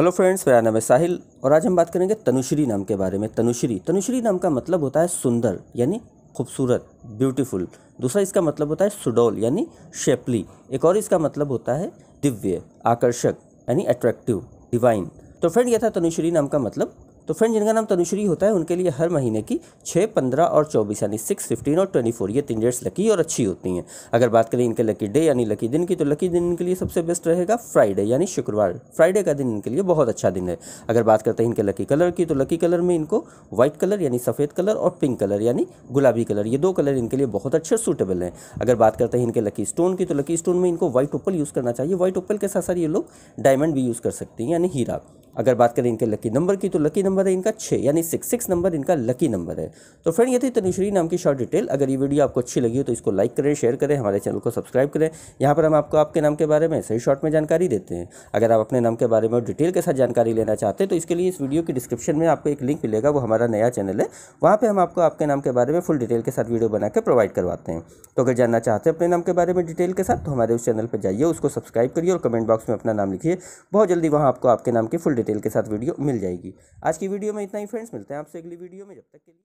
hello friends मेरा नाम है साहिल और आज हम बात करेंगे तनुश्री नाम के बारे में तनुश्री तनुश्री नाम का मतलब होता है सुंदर यानी खूबसूरत ब्यूटीफुल दूसरा इसका मतलब होता है सुडोल यानी शेपली एक और इसका मतलब होता है दिव्य आकर्षक यानी अट्रैक्टिव डिवाइन तो फ्रेंड यह था तनुश्री नाम का मतलब तो फ्रेंड जिनका नाम तनुश्री होता है उनके लिए हर महीने की छः पंद्रह और चौबीस यानी सिक्स फिफ्टीन और ट्वेंटी फोर ये तीन डेट्स लकी और अच्छी होती हैं अगर बात करें इनके लकी डे यानी लकी दिन की तो लकी दिन इनके लिए सबसे बेस्ट रहेगा फ्राइडे यानी शुक्रवार फ्राइडे का दिन इनके लिए बहुत अच्छा दिन है अगर बात करते हैं इनके लकी कलर की तो लकी कलर में इनको व्हाइट कलर यानी सफ़ेद कलर और पिंक कलर यानी गुलाबी कलर ये दो कलर इनके लिए बहुत अच्छे सूटेबल हैं अगर बात करते हैं इनके लकी स्टोन की तो लकी स्टोन में इनको व्हाइट ओपल यूज़ करना चाहिए व्हाइट ओपल के साथ साथ ये लोग डायमंड भी यूज़ कर सकते हैं यानी हीरा अगर बात करें इनके लकी नंबर की तो लकी नंबर है इनका छः यानी सिक्स सिक्स नंबर इनका लकी नंबर है तो फ्रेंड ये थी तनुश्री नाम की शॉर्ट डिटेल अगर ये वीडियो आपको अच्छी लगी हो तो इसको लाइक करें शेयर करें हमारे चैनल को सब्सक्राइब करें यहाँ पर हम आपको आपके नाम के बारे में सही शॉर्ट में जानकारी देते हैं अगर आप अपने नाम के बारे में डिटेल के साथ जानकारी लेना चाहते हैं तो इसके लिए इस वीडियो की डिस्क्रिप्शन में आपको एक लिंक मिलेगा वो हमारा नया चैनल है वहाँ पर हम आपको आपके नाम के बारे में फुल डिटेल के साथ वीडियो बना प्रोवाइड करवाते हैं तो अगर जानना चाहते हैं अपने नाम के बारे में डिटेल के साथ तो हमारे उस चैनल पर जाइए उसको सब्सक्राइब करिए और कमेंट बॉक्स में अपना नाम लिखिए बहुत जल्दी वहाँ आपको आपके नाम की फुल डिटेल डिटेल के साथ वीडियो मिल जाएगी आज की वीडियो में इतना ही फ्रेंड्स मिलते हैं आपसे अगली वीडियो में जब तक के लिए